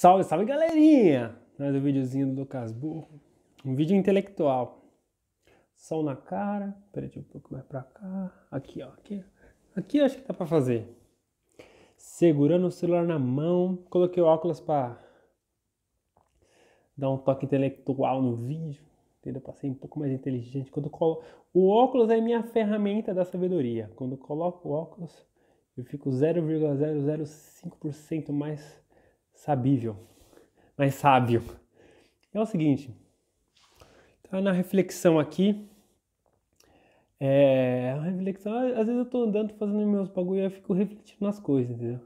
Salve, salve galerinha! Mais um videozinho do Lucas Burro. Um vídeo intelectual. Sol na cara. Peraí, um pouco mais pra cá. Aqui, ó. Aqui, aqui acho que dá pra fazer. Segurando o celular na mão. Coloquei o óculos pra dar um toque intelectual no vídeo. Entendeu? Pra ser um pouco mais inteligente. Quando colo... O óculos é minha ferramenta da sabedoria. Quando coloco o óculos, eu fico 0,005% mais sabível, mais sábio. É o seguinte, tá na reflexão aqui, é, a reflexão, às vezes eu tô andando, fazendo meus bagulho e eu fico refletindo nas coisas, entendeu?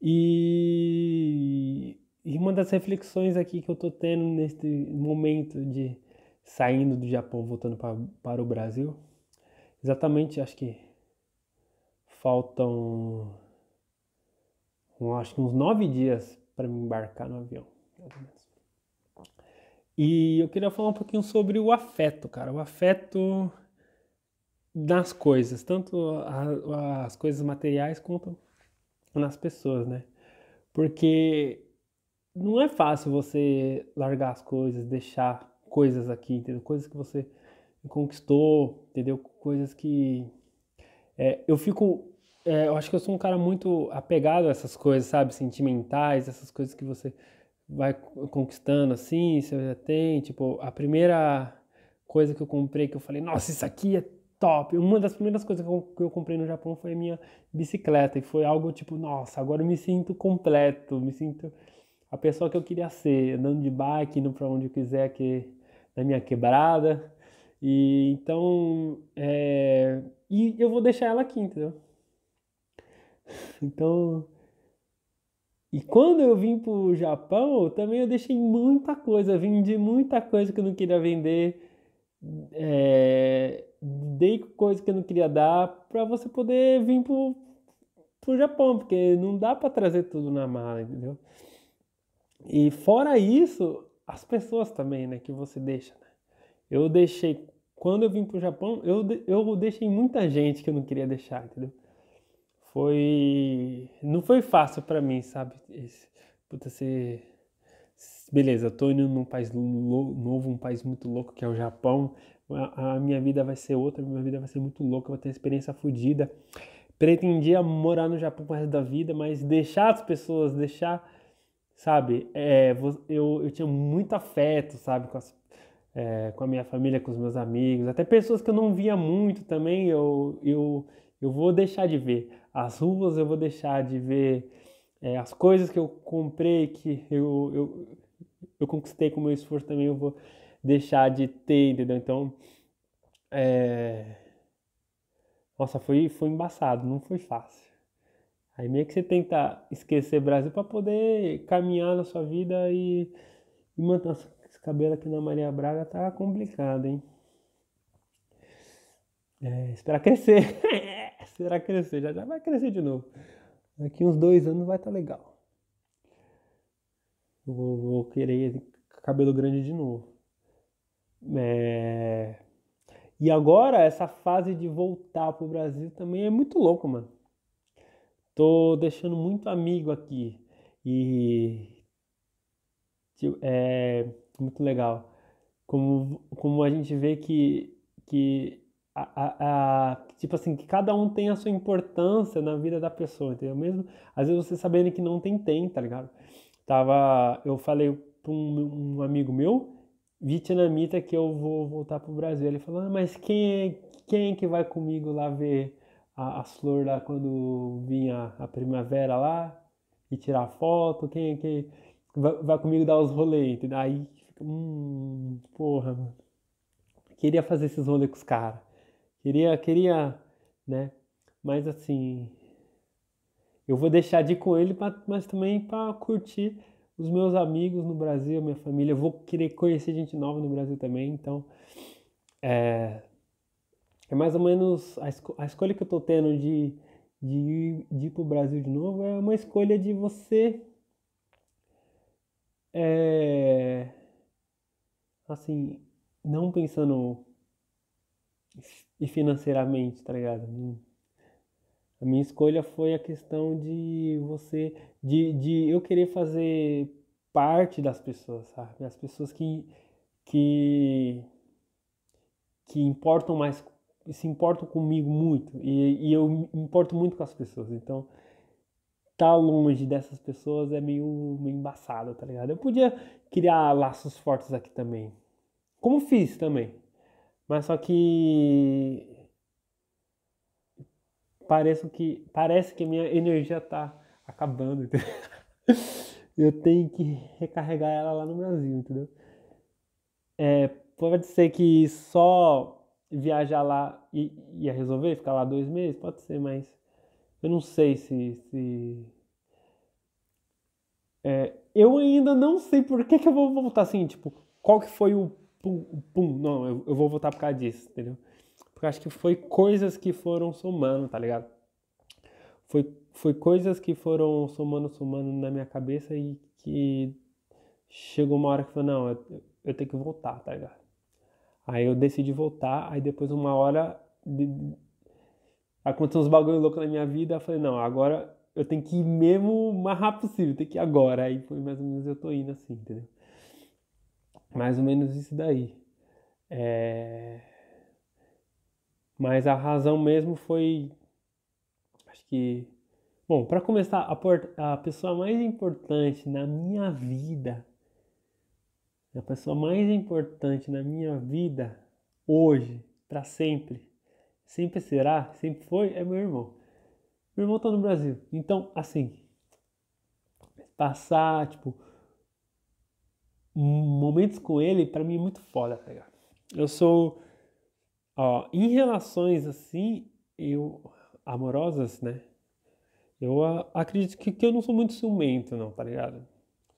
E, e uma das reflexões aqui que eu tô tendo neste momento de saindo do Japão, voltando pra, para o Brasil, exatamente, acho que faltam, acho que uns nove dias para me embarcar no avião, E eu queria falar um pouquinho sobre o afeto, cara. O afeto nas coisas, tanto as coisas materiais quanto nas pessoas, né? Porque não é fácil você largar as coisas, deixar coisas aqui, entendeu? Coisas que você conquistou, entendeu? Coisas que é, eu fico é, eu acho que eu sou um cara muito apegado a essas coisas, sabe? Sentimentais, essas coisas que você vai conquistando assim, você já tem. Tipo, a primeira coisa que eu comprei que eu falei, nossa, isso aqui é top. Uma das primeiras coisas que eu comprei no Japão foi a minha bicicleta. E foi algo tipo, nossa, agora eu me sinto completo, me sinto a pessoa que eu queria ser, andando de bike, indo para onde eu quiser, aqui na minha quebrada. E então, é... e eu vou deixar ela aqui, entendeu? Então. E quando eu vim pro Japão, também eu deixei muita coisa, vendi muita coisa que eu não queria vender, é, dei coisa que eu não queria dar, para você poder vir pro, pro Japão, porque não dá para trazer tudo na mala, entendeu? E fora isso, as pessoas também, né, que você deixa. Né? Eu deixei, quando eu vim pro Japão, eu, eu deixei muita gente que eu não queria deixar, entendeu? foi. Não foi fácil para mim, sabe? Esse, puta, ser. Beleza, eu tô indo num país novo, um país muito louco que é o Japão. A, a, minha vida vai ser outra, minha vida vai ser muito louca, eu vou ter experiência fodida. Pretendia morar no Japão o resto da vida, mas deixar as pessoas, deixar. Sabe? É, eu, eu tinha muito afeto, sabe? Com as é, com a minha família, com os meus amigos, até pessoas que eu não via muito também, eu, eu, eu vou deixar de ver as ruas, eu vou deixar de ver é, as coisas que eu comprei, que eu, eu, eu conquistei com meu esforço também, eu vou deixar de ter, entendeu? Então, é... Nossa, foi, foi embaçado, não foi fácil. Aí meio que você tenta esquecer Brasil para poder caminhar na sua vida e, e manter esse cabelo aqui na Maria Braga tá complicado, hein? É, esperar crescer. será crescer, já, já vai crescer de novo. Daqui uns dois anos vai estar tá legal. Vou, vou, querer cabelo grande de novo. É... E agora, essa fase de voltar pro Brasil também é muito louco, mano. Tô deixando muito amigo aqui. E. Tipo, é muito legal. Como, como a gente vê que, que a, a, a, tipo assim, que cada um tem a sua importância na vida da pessoa, entendeu? Mesmo, às vezes você sabendo que não tem, tem, tá ligado? Tava, eu falei para um, um, amigo meu, vietnamita, que eu vou voltar pro Brasil. Ele falou, ah, mas quem é, quem é que vai comigo lá ver a, as flores lá quando vinha a primavera lá e tirar foto? Quem é que vai, vai comigo dar os rolês? Entendeu? Aí hum, porra, mano. Queria fazer esses rolês com os caras Queria, queria, né? Mas assim, eu vou deixar de ir com ele, pra, mas também para curtir os meus amigos no Brasil, minha família. Eu vou querer conhecer gente nova no Brasil também, então é, é mais ou menos a, esco a escolha que eu estou tendo de, de ir, de ir para o Brasil de novo é uma escolha de você é, assim, não pensando e financeiramente, tá ligado? Hum. A minha escolha foi a questão de você, de, de eu querer fazer parte das pessoas, sabe? As pessoas que, que, que importam mais, se importam comigo muito e, e eu importo muito com as pessoas, então tá longe dessas pessoas é meio, meio embaçado, tá ligado? Eu podia criar laços fortes aqui também, como fiz também, mas só que parece que parece que minha energia tá acabando, entendeu? Eu tenho que recarregar ela lá no Brasil, entendeu? É, pode ser que só viajar lá e ia resolver, ficar lá dois meses, pode ser, mas eu não sei se, se... É, eu ainda não sei por que, que eu vou voltar assim, tipo, qual que foi o pum, pum, não, eu, eu vou votar por causa disso, entendeu? Porque acho que foi coisas que foram somando, tá ligado? Foi, foi coisas que foram somando, somando na minha cabeça e que chegou uma hora que falei não, eu, eu tenho que voltar, tá ligado? Aí eu decidi voltar, aí depois uma hora de, aconteceu uns bagulho louco na minha vida, eu falei, não, agora eu tenho que ir mesmo o mais rápido possível, tem que ir agora. Aí foi mais ou menos eu tô indo assim, entendeu? mais ou menos isso daí. É... Mas a razão mesmo foi. Acho que. Bom, para começar, a, por... a pessoa mais importante na minha vida. A pessoa mais importante na minha vida, hoje, para sempre, sempre será, sempre foi, é meu irmão. Meu irmão tá no Brasil. Então, assim, passar, tipo, momentos com ele, para mim é muito foda, tá ligado? Eu sou. Ó, em relações assim, eu. amorosas, né? Eu a, acredito que, que, eu não sou muito ciumento, não, tá ligado?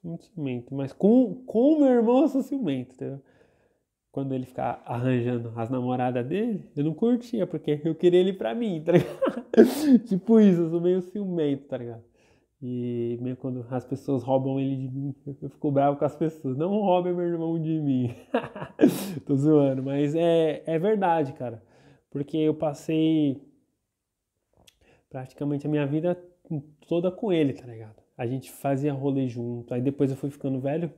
Muito ciumento, mas com, com o meu irmão eu sou ciumento, entendeu? Quando ele ficar arranjando as namoradas dele, eu não curtia, porque eu queria ele pra mim, tá ligado? tipo isso, eu sou meio ciumento, tá ligado? E meio quando as pessoas roubam ele de mim, eu fico bravo com as pessoas. Não roubem meu irmão de mim. Tô zoando, mas é, é verdade, cara. Porque eu passei praticamente a minha vida toda com ele, tá ligado? A gente fazia rolê junto. Aí depois eu fui ficando velho,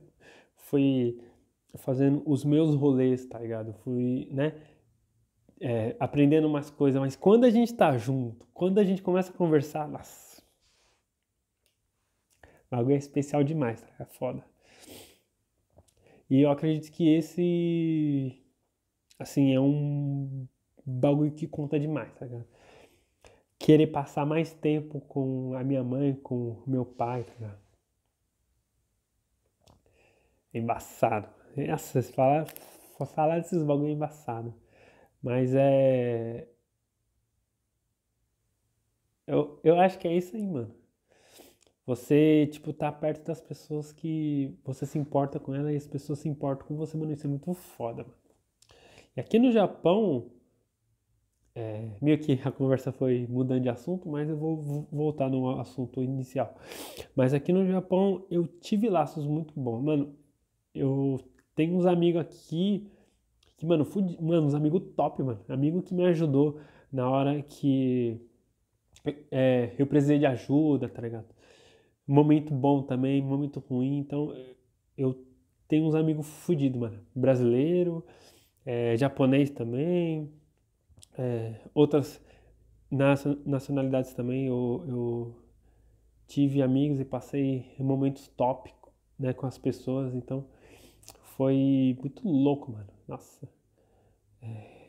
fui fazendo os meus rolês, tá ligado? fui, né? É, aprendendo umas coisas, mas quando a gente tá junto, quando a gente começa a conversar, nossa, o bagulho é especial demais, tá? É foda. E eu acredito que esse. Assim, é um bagulho que conta demais, tá ligado? Querer passar mais tempo com a minha mãe, com o meu pai, tá ligado? É embaçado. Nossa, falar, falar desses bagulho é embaçado. Mas é. Eu, eu acho que é isso aí, mano. Você, tipo, tá perto das pessoas que você se importa com ela e as pessoas se importam com você, mano. Isso é muito foda, mano. E aqui no Japão, é, meio que a conversa foi mudando de assunto, mas eu vou voltar no assunto inicial. Mas aqui no Japão eu tive laços muito bons. Mano, eu tenho uns amigos aqui que, mano, fui, mano, uns amigos top, mano. Amigo que me ajudou na hora que é, eu precisei de ajuda, tá ligado? Momento bom também, momento ruim. Então, eh, eu tenho uns amigos fodidos, mano. Brasileiro, é, japonês também, é, outras nacionalidades também. Eu, eu, tive amigos e passei momentos top né, com as pessoas. Então, foi muito louco, mano. Nossa. É...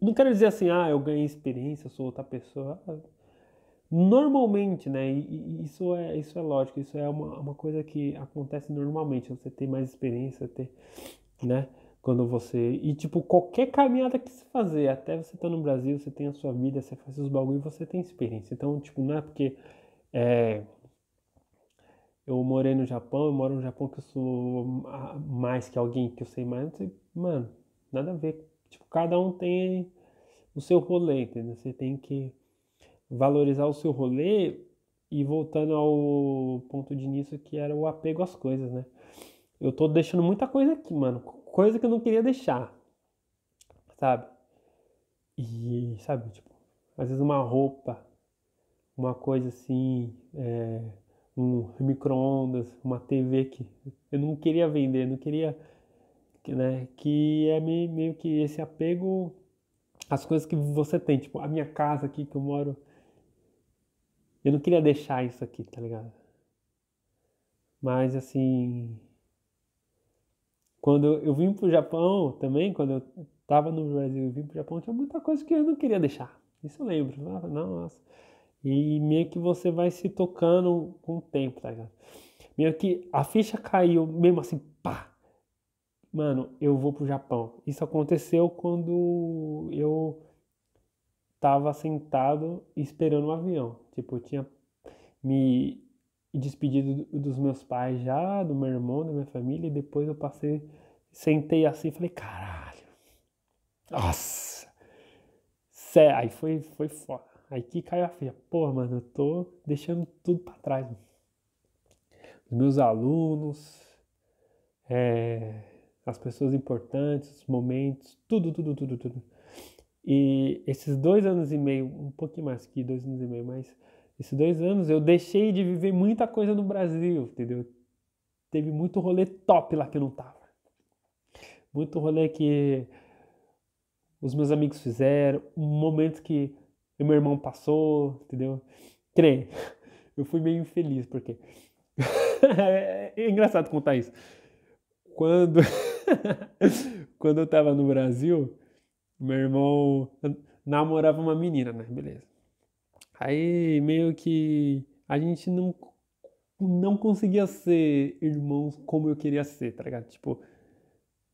Não quero dizer assim, ah, eu ganhei experiência, eu sou outra pessoa normalmente, né? isso é isso é lógico, isso é uma, uma coisa que acontece normalmente. Você tem mais experiência, ter, né? Quando você e tipo qualquer caminhada que você fazer, até você tá no Brasil, você tem a sua vida, você faz seus bagulho, você tem experiência. Então tipo não é porque é, eu morei no Japão, eu moro no Japão que eu sou mais que alguém que eu sei mais, não sei, mano, nada a ver. Tipo cada um tem o seu rolê, entendeu? Você tem que valorizar o seu rolê e voltando ao ponto de início que era o apego às coisas, né? Eu tô deixando muita coisa aqui, mano, coisa que eu não queria deixar, sabe? E, sabe, tipo, às vezes uma roupa, uma coisa assim, é, um micro-ondas, uma TV que eu não queria vender, não queria, né? Que é meio que esse apego às coisas que você tem, tipo, a minha casa aqui que eu moro eu não queria deixar isso aqui, tá ligado? Mas assim. Quando eu vim pro Japão também, quando eu tava no Brasil e vim pro Japão, tinha muita coisa que eu não queria deixar. Isso eu lembro. Nossa. nossa. E meio que você vai se tocando com o tempo, tá ligado? Meio que a ficha caiu, mesmo assim, pá! Mano, eu vou pro Japão. Isso aconteceu quando eu estava sentado esperando o um avião. Tipo, eu tinha me despedido dos meus pais já, do meu irmão, da minha família, e depois eu passei, sentei assim e falei, caralho, nossa, cê, aí foi, foi foda. Aí que caiu a ficha, pô, mano, eu tô deixando tudo para trás. Os meus alunos, é, as pessoas importantes, os momentos, tudo, tudo, tudo, tudo. E esses dois anos e meio, um pouquinho mais que dois anos e meio, mas esses dois anos eu deixei de viver muita coisa no Brasil, entendeu? Teve muito rolê top lá que eu não tava. Muito rolê que os meus amigos fizeram, momentos que meu irmão passou, entendeu? Creio, eu fui meio infeliz, porque. é engraçado contar isso. Quando, quando eu tava no Brasil, meu irmão namorava uma menina, né? Beleza. Aí meio que a gente não, não conseguia ser irmãos como eu queria ser, tá ligado? Tipo,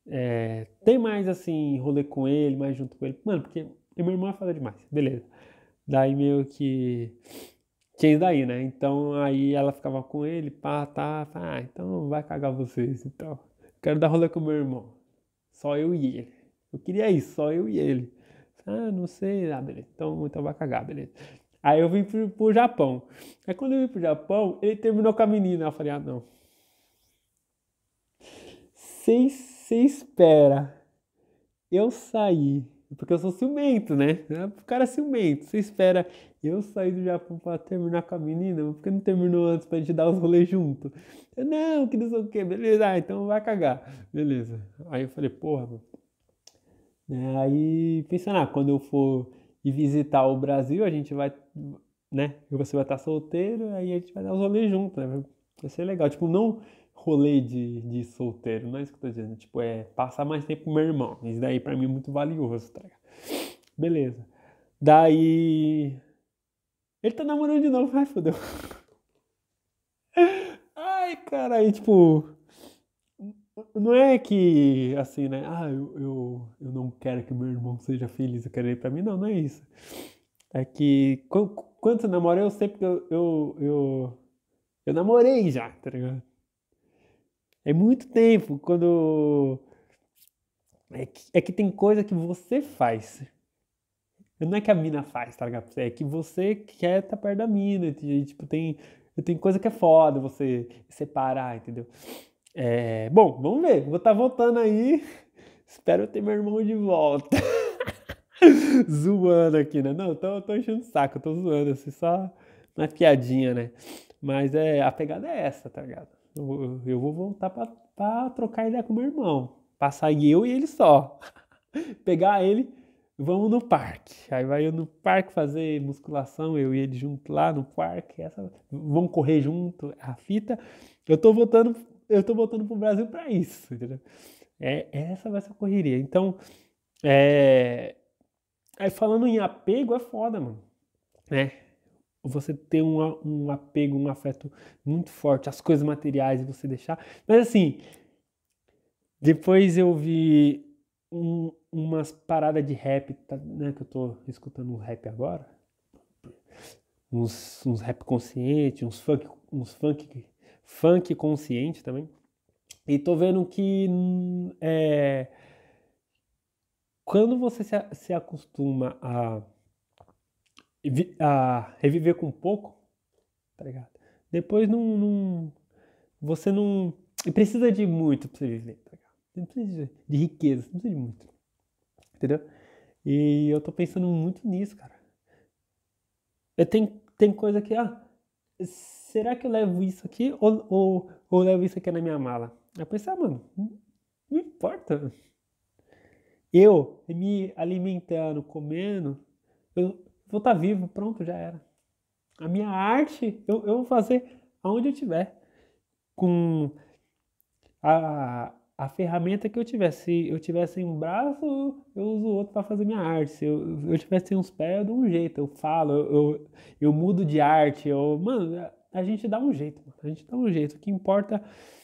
é, tem mais assim, rolê com ele, mais junto com ele. Mano, porque meu irmão é fala demais, beleza. Daí meio que. Tinha isso daí, né? Então aí ela ficava com ele, pá, tá, pá, ah, então vai cagar vocês e então. tal. Quero dar rolê com meu irmão. Só eu e ele. Eu queria isso, só eu e ele. Ah, não sei, ah, beleza. Então, então vai cagar, beleza. Aí eu vim pro, pro Japão. Aí quando eu vim pro Japão, ele terminou com a menina. Eu falei, ah, não. Você espera eu sair, porque eu sou ciumento, né? É, o cara é ciumento. Você espera eu sair do Japão pra terminar com a menina? Por que não terminou antes pra gente dar os rolês junto? Eu, não, que não sei o que, beleza. Ah, então vai cagar. Beleza. Aí eu falei, porra, mano. Né? Aí pensando, ah, quando eu for ir visitar o Brasil, a gente vai, né? Você vai estar solteiro, aí a gente vai dar os rolês junto, né? Vai ser legal. Tipo, não rolê de, de solteiro, não é isso que eu tô dizendo. Tipo, é passar mais tempo com meu irmão. Isso daí pra mim é muito valioso, tá ligado? Beleza. Daí. Ele tá namorando de novo, vai fodeu. Ai, cara, aí tipo não é que assim, né? Ah, eu, eu, eu não quero que meu irmão seja feliz, eu quero ele pra mim. Não, não é isso. É que quando, quando eu namorei, eu sei porque eu, eu, eu, eu, namorei já, tá ligado? É muito tempo quando. É que, é que tem coisa que você faz. Não é que a mina faz, tá ligado? É que você quer estar tá perto da mina. Tipo, tem, tem coisa que é foda você separar, entendeu? É, bom, vamos ver. Vou estar tá voltando aí. Espero ter meu irmão de volta. zoando aqui, né? Não, tô, tô enchendo o saco, tô zoando, assim, só uma piadinha, né? Mas é, a pegada é essa, tá ligado? Eu, eu vou voltar pra, pra trocar ideia com meu irmão. Passar eu e ele só. Pegar ele, vamos no parque. Aí vai eu no parque fazer musculação, eu e ele junto lá no parque. Essa, vamos correr junto, a fita. Eu tô voltando eu tô voltando pro Brasil para isso, entendeu? É, essa vai ser a correria. Então, é... Aí falando em apego, é foda, mano. Né? Você ter um, um apego, um afeto muito forte às coisas materiais e você deixar. Mas assim, depois eu vi um, umas paradas de rap, tá, né? Que eu tô escutando um rap agora. Uns, uns rap consciente, uns funk, uns funk funk consciente também. E tô vendo que é, quando você se, se acostuma a, a, reviver com pouco, tá ligado? Depois não, não você não precisa de muito para você viver, tá ligado? Não precisa de, de riqueza, não precisa de muito. Entendeu? E eu tô pensando muito nisso, cara. tem tenho, tem coisa que, ah, será que eu levo isso aqui ou, ou, ou levo isso aqui na minha mala? Eu pensei, ah, mano, não importa. Eu me alimentando, comendo, eu vou estar tá vivo, pronto, já era. A minha arte eu, eu vou fazer aonde eu estiver. Com a, a ferramenta que eu tivesse. Se eu tivesse um braço, eu uso o outro para fazer minha arte. Se eu, eu tivesse uns pés, eu dou um jeito. Eu falo, eu, eu, eu mudo de arte. Eu, mano, a, a gente dá um jeito. A gente dá um jeito. O que importa é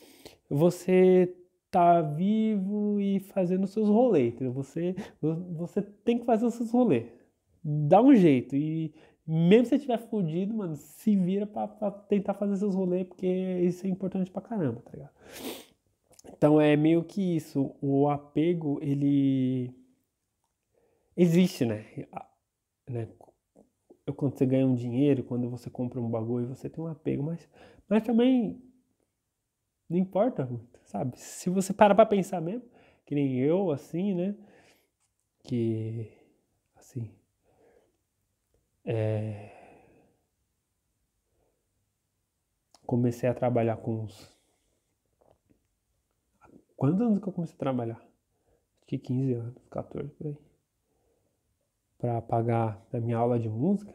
você tá vivo e fazendo os seus rolês. então Você, você tem que fazer os seus rolês. Dá um jeito. E mesmo se você estiver fudido, mano, se vira pra, tentar fazer seus rolês, porque isso é importante pra caramba, tá ligado? Então é meio que isso, o apego ele existe, né? né? Quando você ganha um dinheiro, quando você compra um bagulho, você tem um apego, mas, mas também não importa muito, sabe? Se você para pra pensar mesmo, que nem eu, assim, né? Que, assim, é... comecei a trabalhar com uns Quantos anos que eu comecei a trabalhar? Acho que 15 anos, 14 por aí. Pra pagar a minha aula de música.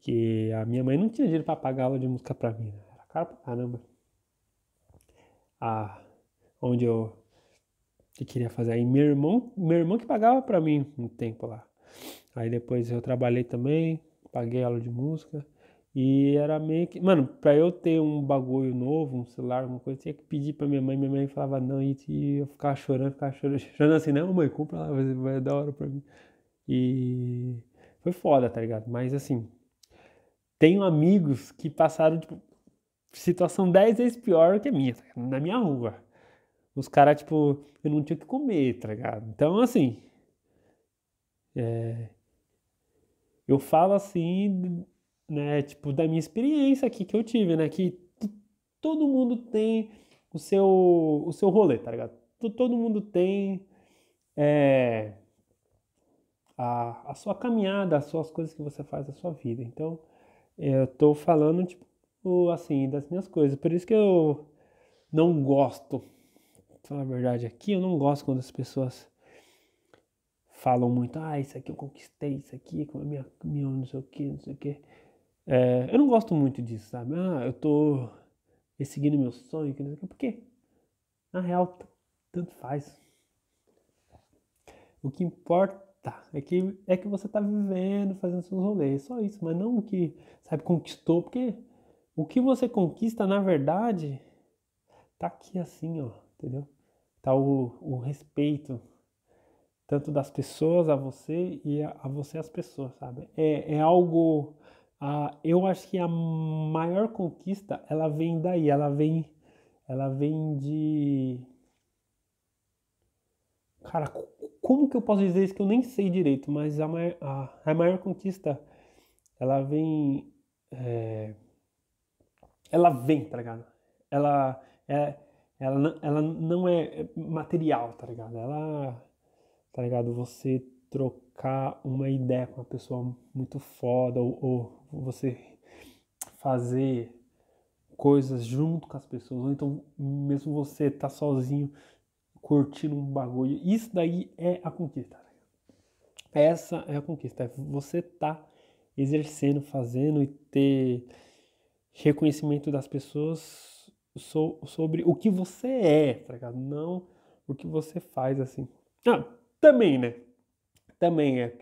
Que a minha mãe não tinha dinheiro pra pagar aula de música pra mim, né? Era caro pra caramba. A, onde eu, eu queria fazer. Aí meu irmão, meu irmão que pagava pra mim um tempo lá. Aí depois eu trabalhei também, paguei aula de música. E era meio que. Mano, pra eu ter um bagulho novo, um celular, alguma coisa, eu tinha que pedir pra minha mãe. Minha mãe falava não, e eu ficava chorando, ficava chorando, chorando assim, não, mãe, compra lá, vai, vai é dar hora pra mim. E foi foda, tá ligado? Mas assim, tenho amigos que passaram, tipo, situação 10 vezes pior que a minha, tá na minha rua. Os caras, tipo, eu não tinha o que comer, tá ligado? Então, assim. É, eu falo assim né? Tipo, da minha experiência aqui que eu tive, né? Que todo mundo tem o seu, o seu rolê, tá ligado? Todo mundo tem é, a, a sua caminhada, as suas coisas que você faz, na sua vida. Então, eu tô falando, tipo, assim, das minhas coisas. Por isso que eu não gosto, falar a verdade aqui, eu não gosto quando as pessoas falam muito, ah, isso aqui eu conquistei, isso aqui, com a minha, minha não sei o que, não sei o que. É, eu não gosto muito disso, sabe? Ah, eu tô seguindo meu sonho, que quê. Na real, tanto faz. O que importa é que, é que você tá vivendo, fazendo seus rolês, só isso. Mas não o que, sabe, conquistou, porque o que você conquista, na verdade, tá aqui assim, ó, entendeu? Tá o, o respeito, tanto das pessoas a você e a, a você às pessoas, sabe? É, é algo eu acho que a maior conquista ela vem daí, ela vem, ela vem de, cara, como que eu posso dizer isso que eu nem sei direito, mas a maior, a, a maior conquista ela vem, é, ela vem, tá ligado? Ela é, ela, ela não é material, tá ligado? Ela, tá ligado? Você trocar uma ideia com uma pessoa muito foda ou, ou você fazer coisas junto com as pessoas, ou então mesmo você tá sozinho curtindo um bagulho. Isso daí é a conquista. Né? Essa é a conquista, é você tá exercendo, fazendo e ter reconhecimento das pessoas so, sobre o que você é, tá ligado? Não o que você faz assim. Ah, também, né? também é.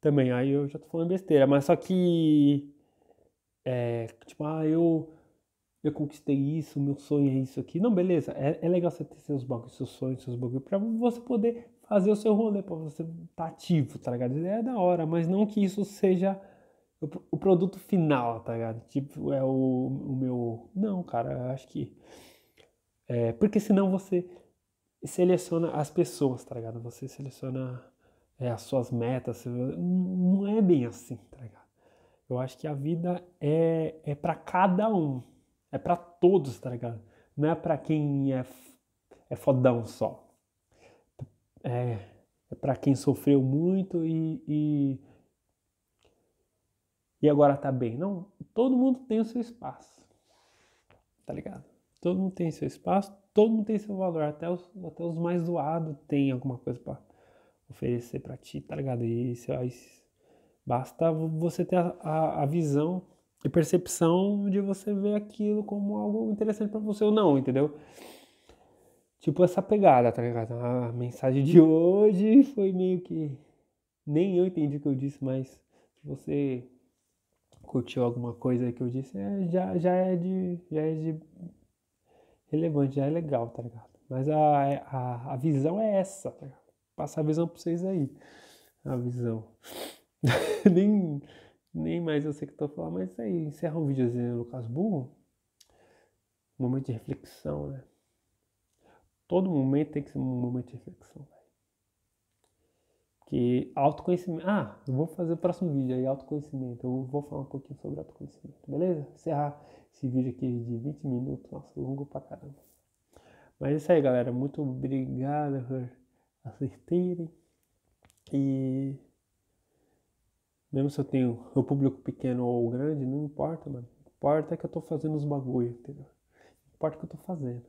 Também, aí eu já tô falando besteira, mas só que. É, tipo, ah, eu, eu conquistei isso, meu sonho é isso aqui. Não, beleza, é, é legal você ter seus bagulhos, seus sonhos, seus bagulhos, pra você poder fazer o seu rolê, pra você estar tá ativo, tá ligado? É da hora, mas não que isso seja o, o produto final, tá ligado? Tipo, é o, o meu. Não, cara, eu acho que. É, porque senão você seleciona as pessoas, tá ligado? Você seleciona é, as suas metas. Não é bem assim, tá ligado? Eu acho que a vida é, é para cada um, é para todos, tá ligado? Não é para quem é, é fodão só. É, é para quem sofreu muito e, e, e agora tá bem. Não, todo mundo tem o seu espaço, tá ligado? Todo mundo tem seu espaço, todo mundo tem seu valor, até os, até os mais doados têm alguma coisa para oferecer para ti, tá ligado? E isso, é, basta você ter a, a, a, visão e percepção de você ver aquilo como algo interessante para você ou não, entendeu? Tipo essa pegada, tá ligado? A mensagem de hoje foi meio que. Nem eu entendi o que eu disse, mas se você curtiu alguma coisa que eu disse, é, já, já é de. já é de relevante, já é legal, tá ligado? Mas a, é, a, a visão é essa, tá ligado? passar a visão para vocês aí. A visão. nem, nem mais eu sei o que estou falando, mas é aí, encerra o um videozinho, Lucas Burro. Um momento de reflexão, né? Todo momento tem que ser um momento de reflexão. Né? Que autoconhecimento. Ah, eu vou fazer o próximo vídeo aí, autoconhecimento. Eu vou falar um pouquinho sobre autoconhecimento, beleza? Encerrar esse vídeo aqui de 20 minutos. Nossa, longo pra caramba. Mas é isso aí, galera. Muito obrigado assistirem. E mesmo se eu tenho o público pequeno ou grande, não importa, mano. O importa é que eu tô fazendo os bagulho, entendeu? O importa é que eu tô fazendo.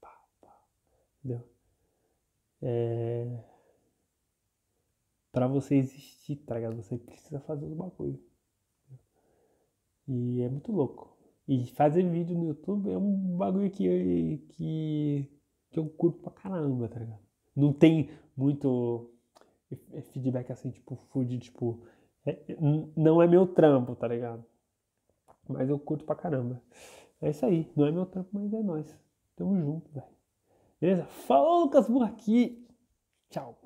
Pá, pá. Entendeu? É... Pra você existir, tá ligado? Você precisa fazer os bagulho. E é muito louco. E fazer vídeo no YouTube é um bagulho que, que, que eu curto pra caramba, tá ligado? não tem muito feedback assim, tipo, food, tipo, é, não é meu trampo, tá ligado? Mas eu curto pra caramba. É isso aí, não é meu trampo, mas é nós. Tamo junto, velho. Beleza? Falou, Lucas por aqui. Tchau.